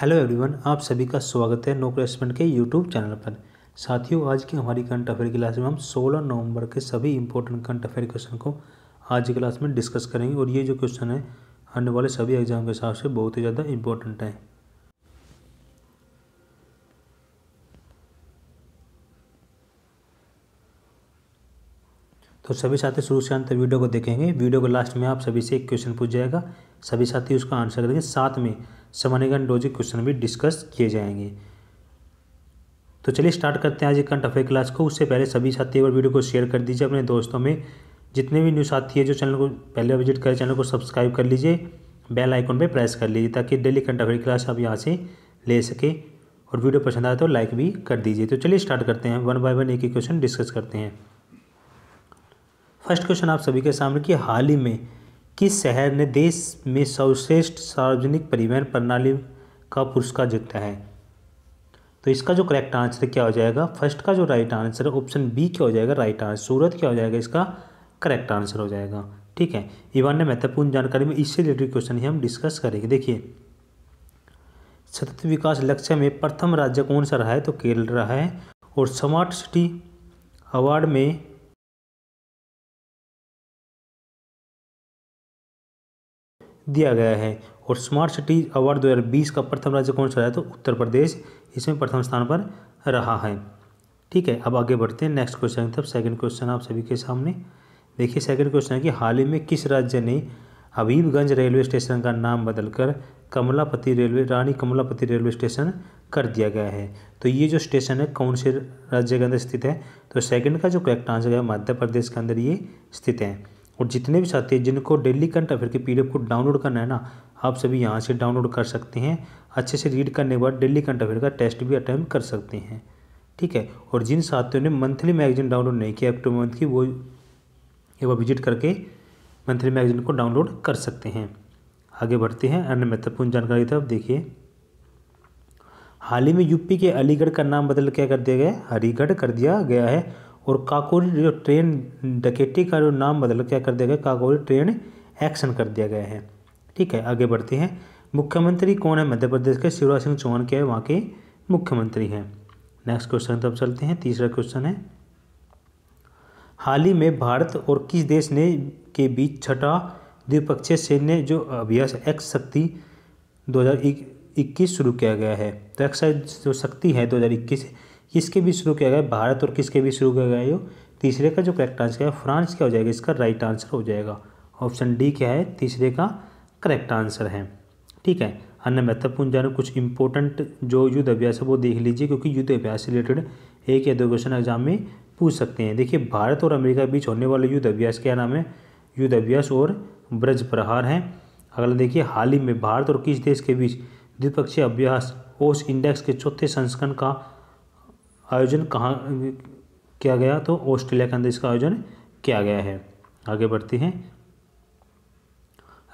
hello everyone आप सभी का स्वागत है नो प्लेसमेंट के यूट्यूब चैनल पर साथियों आज की हमारी करंट अफेयर क्लास में हम 16 नवंबर के सभी इंपॉर्टेंट करंट अफेयर क्वेश्चन को आज की क्लास में डिस्कस करेंगे और ये जो क्वेश्चन है आने वाले सभी एग्जाम के हिसाब से बहुत ही ज़्यादा इंपॉर्टेंट हैं तो सभी साथी शुरू से अंत वीडियो को देखेंगे वीडियो को लास्ट में आप सभी से एक क्वेश्चन पूछ जाएगा सभी साथी उसका आंसर करेंगे साथ में समानीकरण डोजी क्वेश्चन भी डिस्कस किए जाएंगे तो चलिए स्टार्ट करते हैं आज एक करंट अफेयर क्लास को उससे पहले सभी साथी एक बार वीडियो को शेयर कर दीजिए अपने दोस्तों में जितने भी न्यू साथी है जो चैनल को पहले विजिट करें चैनल को सब्सक्राइब कर लीजिए बेल आइकॉन पर प्रेस कर लीजिए ताकि डेली करंट अफेयर क्लास आप यहाँ से ले सकें और वीडियो पसंद आए तो लाइक भी कर दीजिए तो चलिए स्टार्ट करते हैं वन बाय वन एक ही क्वेश्चन डिस्कस करते हैं फर्स्ट क्वेश्चन आप सभी के सामने कि हाल ही में किस शहर ने देश में सर्वश्रेष्ठ सार्वजनिक परिवहन प्रणाली का पुरस्कार जीता है तो इसका जो करेक्ट आंसर क्या हो जाएगा फर्स्ट का जो राइट आंसर है ऑप्शन बी क्या हो जाएगा राइट आंसर सूरत क्या हो जाएगा इसका करेक्ट आंसर हो जाएगा ठीक है इवान ने महत्वपूर्ण जानकारी में इससे रिलेटेड क्वेश्चन ही हम डिस्कस करेंगे देखिए सतत विकास लक्ष्य में प्रथम राज्य कौन सा रहा है तो केरल रहा है और स्मार्ट सिटी अवार्ड में दिया गया है और स्मार्ट सिटी अवार्ड दो का प्रथम राज्य कौन सा है तो उत्तर प्रदेश इसमें प्रथम स्थान पर रहा है ठीक है अब आगे बढ़ते हैं नेक्स्ट क्वेश्चन तब सेकंड क्वेश्चन आप सभी के सामने देखिए सेकंड क्वेश्चन है कि हाल ही में किस राज्य ने हबीबगंज रेलवे स्टेशन का नाम बदलकर Kamlapati railway Rani Kamlapati railway station कर दिया गया है तो ये जो स्टेशन है कौन से राज्य के अंदर स्थित है तो सेकंड का जो करेक्ट आंसर है मध्य प्रदेश के अंदर ये स्थित है और जितने भी साथी हैं जिनको डेली करंट अफेयर के पीडीएफ को डाउनलोड करना है ना आप सभी यहाँ से डाउनलोड कर सकते हैं अच्छे से रीड करने के बाद डेली करंट अफेयर का टेस्ट भी अटैम्प्ट कर सकते हैं ठीक है और जिन साथियों ने मंथली मैगजीन डाउनलोड नहीं किया अक्टूबर मंथ की वो एक बार विजिट करके मंथली मैगजीन को डाउनलोड कर सकते हैं आगे बढ़ते हैं अन्य महत्वपूर्ण जानकारी तरफ देखिए हाल ही में यूपी के अलीगढ़ का नाम बदल क्या कर दिया गया हरीगढ़ कर दिया गया है और काकोरी जो ट्रेन डकेटी का जो नाम बदल क्या कर दिया गया काकोरी ट्रेन एक्शन कर दिया गया है ठीक है आगे बढ़ते हैं मुख्यमंत्री कौन है मध्य प्रदेश के शिवराज सिंह चौहान के वहाँ के मुख्यमंत्री हैं नेक्स्ट क्वेश्चन तब चलते हैं तीसरा क्वेश्चन है हाल ही में भारत और किस देश ने के बीच छठा द्विपक्षीय सैन्य जो अभ्यास एक्स शक्ति 2021 शुरू किया गया है तो एक्स जो शक्ति है 2021 किसके बीच शुरू किया गया भारत और किसके बीच शुरू किया गया तीसरे का जो करेक्ट आंसर है फ्रांस क्या हो जाएगा इसका राइट आंसर हो जाएगा ऑप्शन डी क्या है तीसरे का करेक्ट आंसर है ठीक है अन्य महत्वपूर्ण जानो कुछ इंपॉर्टेंट जो युद्ध अभ्यास है वो देख लीजिए क्योंकि युद्ध अभ्यास से रिलेटेड एक या दो क्वेश्चन एग्जाम में पूछ सकते हैं देखिए भारत और अमेरिका के बीच होने वाले युद्ध अभ्यास क्या नाम है युद्ध अभ्यास और ब्रज प्रहार हैं अगला देखिए हाल ही में भारत और किस देश के बीच द्विपक्षीय अभ्यास ओस इंडेक्स के चौथे संस्करण का आयोजन कहाँ किया गया तो ऑस्ट्रेलिया के अंदर इसका आयोजन किया गया है आगे बढ़ते हैं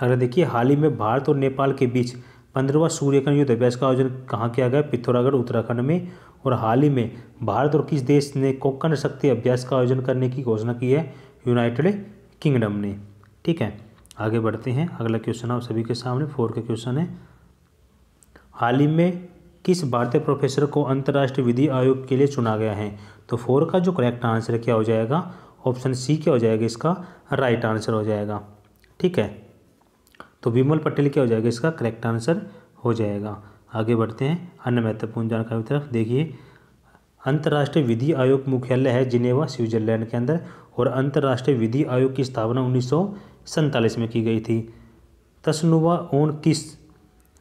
अगर देखिए हाल ही में भारत और नेपाल के बीच पंद्रहवा सूर्यकरण युद्ध अभ्यास का आयोजन कहाँ किया गया पिथौरागढ़ उत्तराखंड में और हाल ही में भारत और किस देश ने कोकण शक्ति अभ्यास का आयोजन करने की घोषणा की है यूनाइटेड किंगडम ने ठीक है आगे बढ़ते हैं अगला क्वेश्चन आप सभी के सामने फोर का क्वेश्चन है हाल ही में किस भारतीय प्रोफेसर को अंतर्राष्ट्रीय विधि आयोग के लिए चुना गया है तो फोर का जो करेक्ट आंसर क्या हो जाएगा ऑप्शन सी क्या हो जाएगा इसका राइट आंसर हो जाएगा ठीक है तो विमल पटेल क्या हो जाएगा इसका करेक्ट आंसर हो जाएगा आगे बढ़ते हैं अन्य महत्वपूर्ण जानकारी की तरफ देखिए अंतर्राष्ट्रीय विधि आयोग मुख्यालय है जिनेवा स्विट्जरलैंड के अंदर और अंतर्राष्ट्रीय विधि आयोग की स्थापना उन्नीस में की गई थी तस्नुवा ओन किस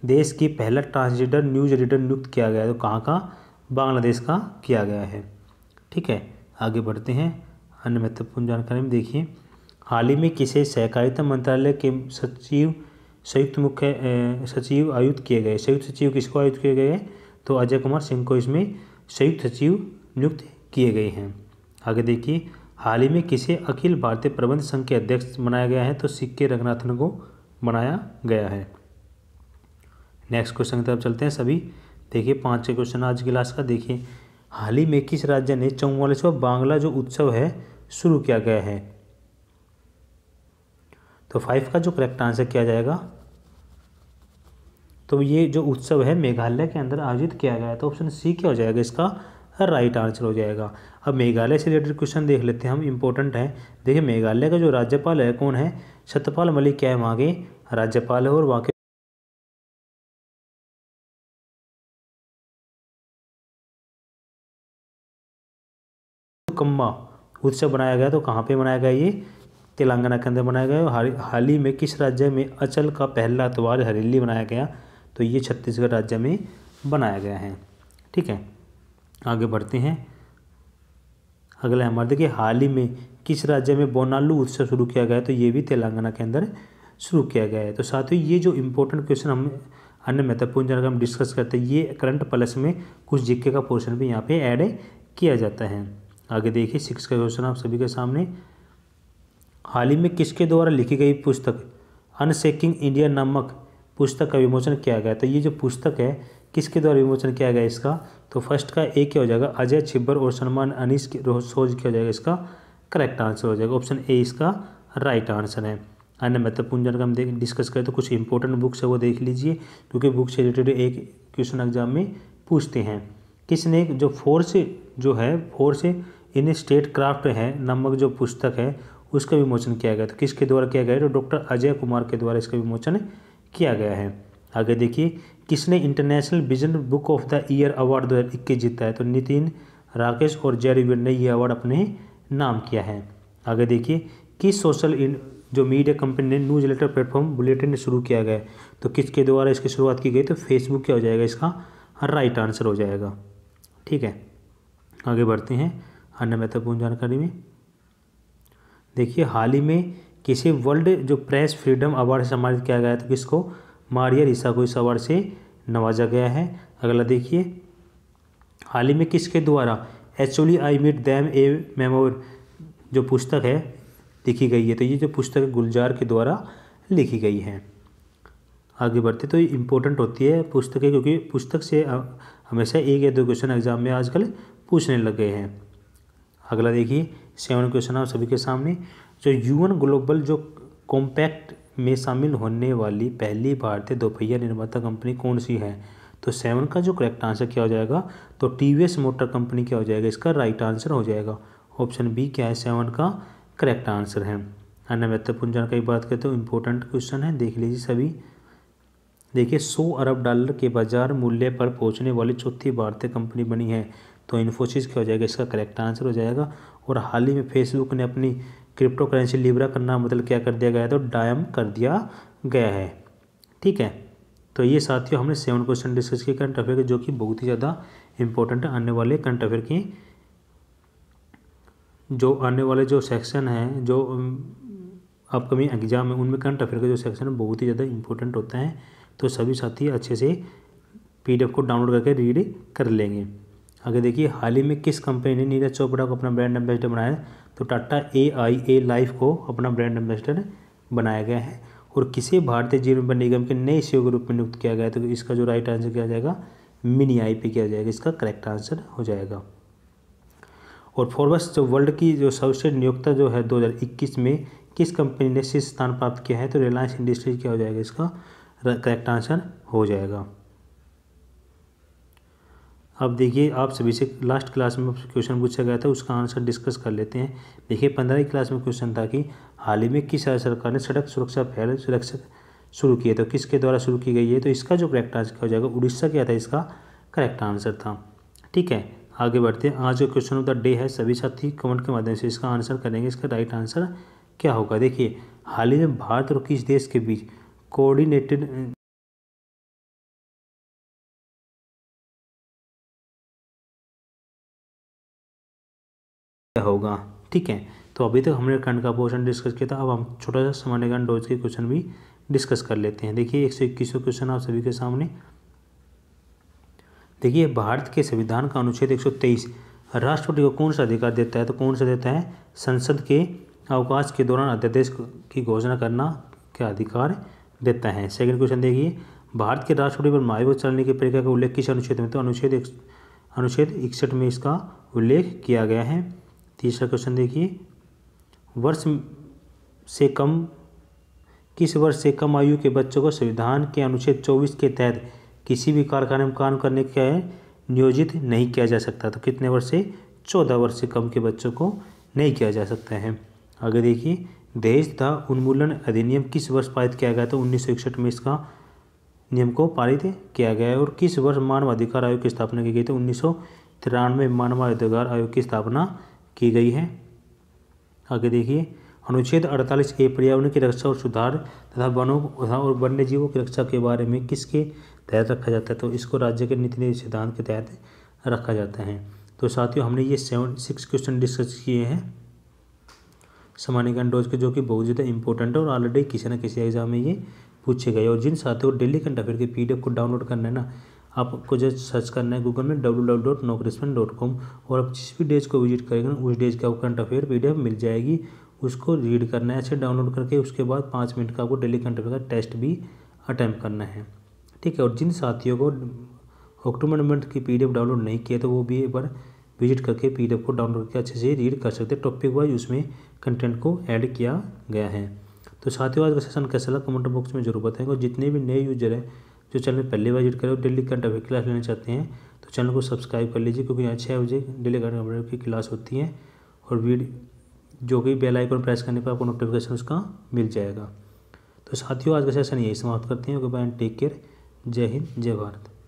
देश की पहला ट्रांसजेंडर न्यूज एडिटर नियुक्त किया गया है तो कहाँ का बांग्लादेश का किया गया है ठीक है आगे बढ़ते हैं अन्य महत्वपूर्ण जानकारी में देखिए हाल ही में किसे सहकारिता मंत्रालय के सचिव संयुक्त मुख्य सचिव आयुक्त किए गए संयुक्त सचिव किसको आयुक्त किए गए तो अजय कुमार सिंह को इसमें संयुक्त सचिव नियुक्त किए गए हैं आगे देखिए हाल ही में किसे अखिल भारतीय प्रबंध संघ के अध्यक्ष बनाया गया है तो सिक्के रंगनाथन को बनाया गया है नेक्स्ट क्वेश्चन की तरफ चलते हैं सभी देखिए पाँच छः क्वेश्चन आज की क्लास का देखिए हाल ही में किस राज्य ने चौवालीसवा बांग्ला जो उत्सव है शुरू किया गया है तो फाइव का जो करेक्ट आंसर किया जाएगा तो ये जो उत्सव है मेघालय के अंदर आयोजित किया गया है तो ऑप्शन सी क्या हो जाएगा इसका राइट आंसर हो जाएगा अब मेघालय से रिलेटेड क्वेश्चन देख लेते हैं हम इंपॉर्टेंट हैं देखिए मेघालय का जो राज्यपाल है कौन है सत्यपाल मलिक क्या है वहाँ के राज्यपाल है और वहाँ के मुकम्मा उत्सव बनाया गया तो कहाँ पे मनाया गया ये तेलंगाना के अंदर मनाया गया हाल ही में किस राज्य में अचल का पहला त्यौहार हरेली मनाया गया तो ये छत्तीसगढ़ राज्य में बनाया गया है ठीक है आगे बढ़ते हैं अगला है देखिए हाल ही में किस राज्य में बोनालू उत्सव शुरू किया गया तो ये भी तेलंगाना के अंदर शुरू किया गया है तो साथ ही ये जो इम्पोर्टेंट क्वेश्चन हम अन्य महत्वपूर्ण जगह हम डिस्कस करते हैं ये करंट प्लस में कुछ जिक्के का पोर्शन भी यहाँ पे ऐड किया जाता है आगे देखिए सिक्स का क्वेश्चन आप सभी के सामने हाल ही में किसके द्वारा लिखी गई पुस्तक अनसेकिंग इंडिया नामक पुस्तक का विमोचन किया गया तो ये जो पुस्तक है किसके द्वारा विमोचन किया गया इसका तो फर्स्ट का ए क्या हो जाएगा अजय छिब्बर और सलमान अनिस सोज क्या हो जाएगा इसका करेक्ट आंसर हो जाएगा ऑप्शन ए इसका राइट आंसर है अन्य महत्वपूर्ण जानकारी हम देख डिस्कस करें तो कुछ इंपॉर्टेंट बुक्स है वो देख लीजिए क्योंकि बुक से रिलेटेड एक क्वेश्चन एग्जाम में पूछते हैं किसने जो फोर्स जो है फोर्स इन स्टेट क्राफ्ट है नमक जो पुस्तक है उसका विमोचन किया गया तो किसके द्वारा किया गया तो डॉक्टर अजय कुमार के द्वारा इसका विमोचन किया गया है आगे देखिए किसने international business book of the year award दो हज़ार इक्कीस जीता है तो नितिन राकेश और जयरिवीर ने यह अवार्ड अपने नाम किया है आगे देखिए किस सोशल जो मीडिया कंपनी ने न्यूज लेटर प्लेटफॉर्म बुलेटिन शुरू किया गया तो किसके द्वारा इसकी शुरुआत की गई तो फेसबुक क्या हो जाएगा इसका राइट आंसर हो जाएगा ठीक है आगे बढ़ते हैं अन्य महत्वपूर्ण जानकारी में देखिए हाल ही में किसी वर्ल्ड जो प्रेस फ्रीडम अवार्ड से सम्मानित किया गया था किसको मारिया रिसा को इस अवार्ड से नवाजा गया है अगला देखिए हाल ही में किसके द्वारा एक्चुअली आई मिट दैम ए मेमोर जो पुस्तक है लिखी गई है तो ये जो पुस्तक गुलजार के द्वारा लिखी गई है आगे बढ़ते तो ये इम्पोर्टेंट होती है पुस्तकें क्योंकि पुस्तक से हमेशा एक या दो क्वेश्चन एग्जाम में आजकल पूछने लग गए हैं अगला देखिए सेवन क्वेश्चन आप सभी के सामने जो यूएन ग्लोबल जो कॉम्पैक्ट में शामिल होने वाली पहली भारतीय दोपहिया निर्माता कंपनी कौन सी है तो सेवन का जो करेक्ट आंसर क्या हो जाएगा तो टी मोटर कंपनी क्या हो जाएगा इसका राइट आंसर हो जाएगा ऑप्शन बी क्या है सेवन का करेक्ट आंसर है अन्य महत्वपूर्ण जानकारी बात करते हो इम्पोर्टेंट क्वेश्चन है देख लीजिए सभी देखिए 100 अरब डॉलर के बाजार मूल्य पर पहुंचने वाली चौथी भारतीय कंपनी बनी है तो इन्फोसिस क्या हो जाएगा इसका करेक्ट आंसर हो जाएगा और हाल ही में फेसबुक ने अपनी क्रिप्टो करेंसी लिब्रा का नाम बदल क्या कर दिया गया है तो डायम कर दिया गया है ठीक है तो ये साथियों हमने सेवन क्वेश्चन डिस्कस किए करंट अफेयर के जो कि बहुत ही ज़्यादा इंपॉर्टेंट आने वाले करंट अफेयर की जो आने वाले जो सेक्शन हैं जो अपकमिंग एग्जाम है उनमें करंट अफेयर का जो सेक्शन है बहुत ही ज़्यादा इंपॉर्टेंट होता है तो सभी साथी अच्छे से पीडीएफ को डाउनलोड करके रीड कर लेंगे आगे देखिए हाल ही में किस कंपनी ने नीरज चोपड़ा को अपना ब्रांड एम्बेसडर बनाया है तो टाटा ए आई ए लाइफ को अपना ब्रांड एम्बेसडर बनाया गया है और किसे भारतीय जीवन बीमा निगम के नए सीईओ e के रूप में नियुक्त किया गया है तो इसका जो राइट आंसर किया जाएगा मिनी आई पी किया जाएगा इसका करेक्ट आंसर हो जाएगा और फोर्बस जो वर्ल्ड की जो सर्वश्रेष्ठ नियोक्ता जो है 2021 में किस कंपनी ने शीर्ष स्थान प्राप्त किया है तो रिलायंस इंडस्ट्रीज क्या हो जाएगा इसका करेक्ट आंसर हो जाएगा अब देखिए आप सभी से लास्ट क्लास में क्वेश्चन पूछा गया था उसका आंसर डिस्कस कर लेते हैं देखिए पंद्रहवीं क्लास में क्वेश्चन था कि हाल ही में किस राज्य सरकार ने सड़क सुरक्षा पहल सुरक्षा शुरू की है तो किसके द्वारा शुरू की गई है तो इसका जो करेक्ट आंसर क्या हो जाएगा उड़ीसा क्या था इसका करेक्ट आंसर था ठीक है आगे बढ़ते हैं आज जो क्वेश्चन ऑफ द डे है सभी साथी कमेंट के माध्यम से इसका आंसर करेंगे इसका राइट आंसर क्या होगा देखिए हाल ही में भारत और किस देश के बीच कोऑर्डिनेटेड का होगा ठीक है तो अभी तक तो हमने कंड का पोर्शन डिस्कस किया था अब हम छोटा सा सामान्य कंड डोज के क्वेश्चन भी डिस्कस कर लेते हैं देखिए एक सौ इक्कीसों क्वेश्चन आप सभी के सामने देखिए भारत के संविधान का अनुच्छेद एक राष्ट्रपति को कौन सा अधिकार देता है तो कौन सा देता है संसद के अवकाश के दौरान अध्यादेश की घोषणा करना का अधिकार देता है सेकंड क्वेश्चन देखिए भारत के राष्ट्रपति पर महाभियोग चलने की प्रक्रिया का उल्लेख किस अनुच्छेद में तो अनुच्छेद अनुच्छेद इकसठ में इसका उल्लेख किया गया है तीसरा क्वेश्चन देखिए वर्ष से कम किस वर्ष से कम आयु के बच्चों को संविधान के अनुच्छेद 24 के तहत किसी भी कारखाने में काम करने के नियोजित नहीं किया जा सकता तो कितने वर्ष से चौदह वर्ष से कम के बच्चों को नहीं किया जा सकता है आगे देखिए दहेज तथा उन्मूलन अधिनियम किस वर्ष पारित किया गया तो उन्नीस में इसका नियम को पारित किया गया है और किस वर्ष मानवाधिकार आयोग की स्थापना की गई तो उन्नीस तिरानवे मानवाधिकार आयोग की स्थापना की गई है आगे देखिए अनुच्छेद 48 ए पर्यावरण की रक्षा और सुधार तथा वनों तथा और वन्य जीवों की रक्षा के बारे में किसके तहत रखा जाता है तो इसको राज्य के नीति निधि सिद्धांत के तहत रखा जाता है तो साथियों हमने ये सेवन सिक्स क्वेश्चन डिस्कस किए हैं सामान्य कंडोज के जो कि बहुत ज़्यादा इंपॉर्टेंट है और ऑलरेडी किसी न किसी एग्जाम में ये पूछे गए और जिन साथियों को डेली करंट अफेयर के पी को डाउनलोड करना है ना आपको जो सर्च करना है गूगल में डब्ल्यू डब्ल्यू डॉट नौकरिस्पन डॉट कॉम और आप जिस भी डेज को विजिट करेंगे उस डेज का आपको करंट अफेयर पी मिल जाएगी उसको रीड करना है अच्छे डाउनलोड करके उसके बाद पाँच मिनट का आपको डेली करंट अफेयर का टेस्ट भी अटैम्प्ट करना है ठीक है और जिन साथियों को अक्टूबर नवंबर की पी डाउनलोड नहीं किया तो वो भी एक बार विजिट करके पी को डाउनलोड करके अच्छे से रीड कर सकते हैं टॉपिक वाइज उसमें कंटेंट को ऐड किया गया है तो साथियों आज का सेशन कैसा लगा कमेंट बॉक्स में जरूर बताएंगे और जितने भी नए यूजर हैं जो चैनल पहली बार विजिट करें और डेली करंट अफेयर क्लास लेना चाहते हैं तो चैनल को सब्सक्राइब कर लीजिए क्योंकि अच्छे बजे डेली कंट की क्लास होती है और वीडियो जो कि बेल आइकन प्रेस करने पर आपको नोटिफिकेशन उसका मिल जाएगा तो साथियों आज का सेशन यही समाप्त करते हैं टेक केयर जय हिंद जय भारत